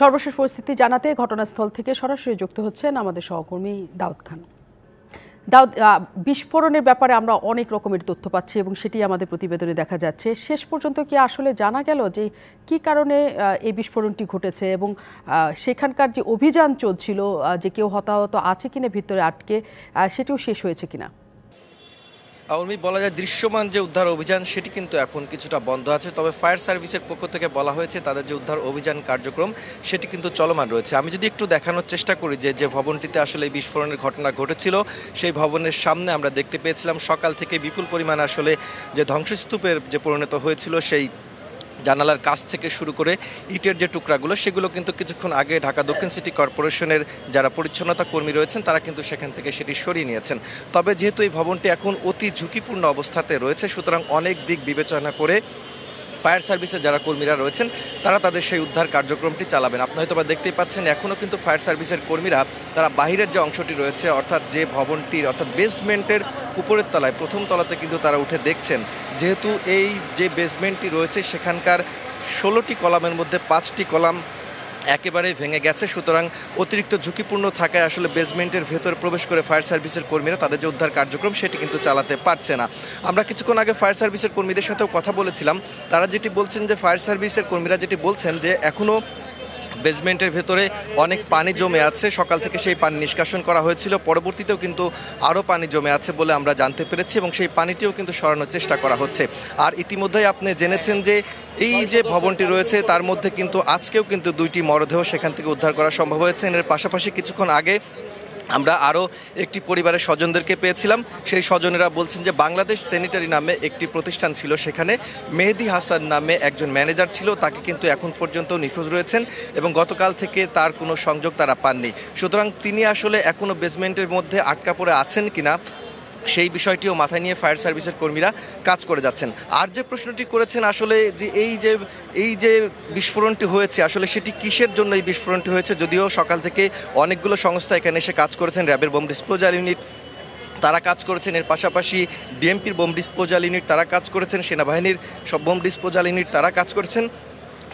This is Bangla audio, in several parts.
সর্বশেষ পরিস্থিতি জানাতে ঘটনাস্থল থেকে সরাসরি যুক্ত হচ্ছেন আমাদের সহকর্মী দাউদ খান দাউদ বিস্ফোরণের ব্যাপারে আমরা অনেক রকমের তথ্য পাচ্ছি এবং সেটি আমাদের প্রতিবেদনে দেখা যাচ্ছে শেষ পর্যন্ত কি আসলে জানা গেল যে কি কারণে এই বিস্ফোরণটি ঘটেছে এবং সেখানকার যে অভিযান চলছিল যে কেউ হতাহত আছে কিনা ভিতরে আটকে সেটিও শেষ হয়েছে কিনা উর্মি বলা যায় দৃশ্যমান যে উদ্ধার অভিযান সেটি কিন্তু এখন কিছুটা বন্ধ আছে তবে ফায়ার সার্ভিসের পক্ষ থেকে বলা হয়েছে তাদের যে উদ্ধার অভিযান কার্যক্রম সেটি কিন্তু চলমান রয়েছে আমি যদি একটু দেখানোর চেষ্টা করি যে যে ভবনটিতে আসলে এই বিস্ফোরণের ঘটনা ঘটেছিল সেই ভবনের সামনে আমরা দেখতে পেয়েছিলাম সকাল থেকে বিপুল পরিমাণ আসলে যে ধ্বংসস্তূপের যে পরিণত হয়েছিল সেই জানালার কাছ থেকে শুরু করে ইটের যে টুকরাগুলো সেগুলো কিন্তু কিছুক্ষণ আগে ঢাকা দক্ষিণ সিটি কর্পোরেশনের যারা পরিচ্ছন্নতা কর্মী রয়েছেন তারা কিন্তু সেখান থেকে সেটি সরিয়ে নিয়েছেন তবে যেহেতু এই ভবনটি এখন অতি ঝুঁকিপূর্ণ অবস্থাতে রয়েছে সুতরাং অনেক দিক বিবেচনা করে ফায়ার সার্ভিসের যারা কর্মীরা রয়েছেন তারা তাদের সেই উদ্ধার কার্যক্রমটি চালাবেন আপনি হয়তো বা দেখতেই পাচ্ছেন এখনও কিন্তু ফায়ার সার্ভিসের কর্মীরা তারা বাহিরের যে অংশটি রয়েছে অর্থাৎ যে ভবনটির অর্থাৎ বেসমেন্টের উপরের তলায় প্রথম তলাতে কিন্তু তারা উঠে দেখছেন যেহেতু এই যে বেসমেন্টটি রয়েছে সেখানকার ষোলোটি কলামের মধ্যে পাঁচটি কলাম একেবারেই ভেঙে গেছে সুতরাং অতিরিক্ত ঝুঁকিপূর্ণ থাকায় আসলে বেসমেন্টের ভেতরে প্রবেশ করে ফায়ার সার্ভিসের কর্মীরা তাদের যে উদ্ধার কার্যক্রম সেটি কিন্তু চালাতে পারছে না আমরা কিছুক্ষণ আগে ফায়ার সার্ভিসের কর্মীদের সাথেও কথা বলেছিলাম তারা যেটি বলছেন যে ফায়ার সার্ভিসের কর্মীরা যেটি বলছেন যে এখনও বেসমেন্টের ভেতরে অনেক পানি জমে আছে সকাল থেকে সেই পানি নিষ্কাশন করা হয়েছিল পরবর্তীতেও কিন্তু আরও পানি জমে আছে বলে আমরা জানতে পেরেছি এবং সেই পানিটিও কিন্তু সরানোর চেষ্টা করা হচ্ছে আর ইতিমধ্যেই আপনি জেনেছেন যে এই যে ভবনটি রয়েছে তার মধ্যে কিন্তু আজকেও কিন্তু দুইটি মরদেহ সেখান থেকে উদ্ধার করা সম্ভব হয়েছে এর পাশাপাশি কিছুক্ষণ আগে আমরা আরও একটি পরিবারের স্বজনদেরকে পেয়েছিলাম সেই স্বজনেরা বলছেন যে বাংলাদেশ স্যানিটারি নামে একটি প্রতিষ্ঠান ছিল সেখানে মেহেদি হাসান নামে একজন ম্যানেজার ছিল তাকে কিন্তু এখন পর্যন্ত নিখোঁজ রয়েছেন এবং গতকাল থেকে তার কোনো সংযোগ তারা পাননি সুতরাং তিনি আসলে এখনও বেসমেন্টের মধ্যে আটকা পড়ে আছেন কিনা সেই বিষয়টিও মাথায় নিয়ে ফায়ার সার্ভিসের কর্মীরা কাজ করে যাচ্ছেন আর যে প্রশ্নটি করেছেন আসলে যে এই যে এই যে বিস্ফোরণটি হয়েছে আসলে সেটি কিসের জন্য এই বিস্ফোরণটি হয়েছে যদিও সকাল থেকে অনেকগুলো সংস্থা এখানে এসে কাজ করেছেন র্যাবের বোম ডিসপোজাল ইউনিট তারা কাজ করেছেন এর পাশাপাশি ডিএমপির বোম ডিসপোজাল ইউনিট তারা কাজ করেছেন সেনাবাহিনীর সব বোম ডিসপোজাল ইউনিট তারা কাজ করেছেন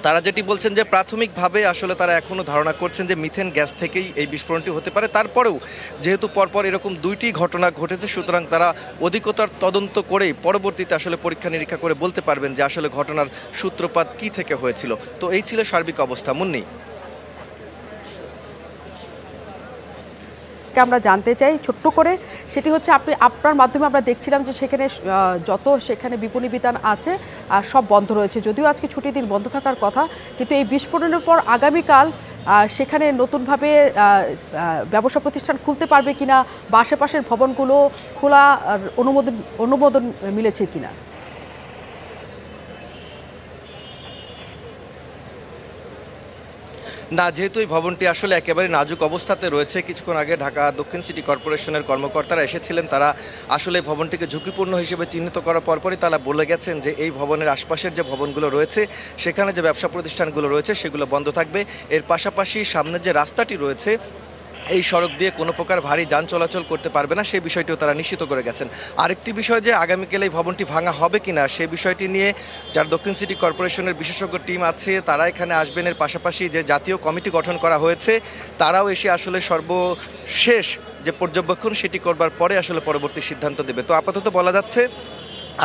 তারা যেটি বলছেন যে প্রাথমিকভাবে আসলে তারা এখনও ধারণা করছেন যে মিথেন গ্যাস থেকেই এই বিস্ফোরণটি হতে পারে তারপরেও যেহেতু পরপর এরকম দুইটি ঘটনা ঘটেছে সুতরাং তারা অধিকতর তদন্ত করেই পরবর্তীতে আসলে পরীক্ষা নিরীক্ষা করে বলতে পারবেন যে আসলে ঘটনার সূত্রপাত কি থেকে হয়েছিল তো এই ছিল সার্বিক অবস্থা মুন্নি থেকে আমরা জানতে চাই ছোট্ট করে সেটি হচ্ছে আপনি আপনার মাধ্যমে আমরা দেখছিলাম যে সেখানে যত সেখানে বিপণী বিতান আছে সব বন্ধ রয়েছে যদিও আজকে ছুটির দিন বন্ধ থাকার কথা কিন্তু এই বিস্ফোরণের পর আগামীকাল সেখানে নতুনভাবে ব্যবসা প্রতিষ্ঠান খুলতে পারবে কিনা বা আশেপাশের ভবনগুলো খোলা অনুমোদন অনুমোদন মিলেছে কিনা না যেহেতু এই ভবনটি আসলে একেবারে নাজুক অবস্থাতে রয়েছে কিছুক্ষণ আগে ঢাকা দক্ষিণ সিটি কর্পোরেশনের কর্মকর্তারা এসেছিলেন তারা আসলে ভবনটিকে ঝুঁকিপূর্ণ হিসেবে চিহ্নিত করার পরপরই তারা বলে গেছেন যে এই ভবনের আশপাশের যে ভবনগুলো রয়েছে সেখানে যে ব্যবসা প্রতিষ্ঠানগুলো রয়েছে সেগুলো বন্ধ থাকবে এর পাশাপাশি সামনে যে রাস্তাটি রয়েছে এই সড়ক দিয়ে কোনো প্রকার ভারী যান চলাচল করতে পারবে না সেই বিষয়টিও তারা নিশ্চিত করে গেছেন আরেকটি বিষয় যে আগামীকাল এই ভবনটি ভাঙা হবে কি না সেই বিষয়টি নিয়ে যার দক্ষিণ সিটি কর্পোরেশনের বিশেষজ্ঞ টিম আছে তারা এখানে আসবেন এর পাশাপাশি যে জাতীয় কমিটি গঠন করা হয়েছে তারাও এসে আসলে সর্বশেষ যে পর্যবেক্ষণ সেটি করবার পরে আসলে পরবর্তী সিদ্ধান্ত দেবে তো আপাতত বলা যাচ্ছে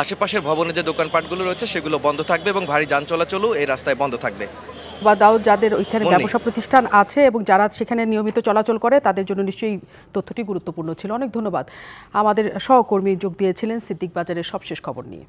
আশেপাশের ভবনে যে দোকানপাটগুলো রয়েছে সেগুলো বন্ধ থাকবে এবং ভারী যান চলাচলও এই রাস্তায় বন্ধ থাকবে বা দাও যাদের ওইখানে ব্যবসা প্রতিষ্ঠান আছে এবং যারা সেখানে নিয়মিত চলাচল করে তাদের জন্য নিশ্চয়ই তথ্যটি গুরুত্বপূর্ণ ছিল অনেক ধন্যবাদ আমাদের সহকর্মী যোগ দিয়েছিলেন সিদ্দিক বাজারের সবশেষ খবর নিয়ে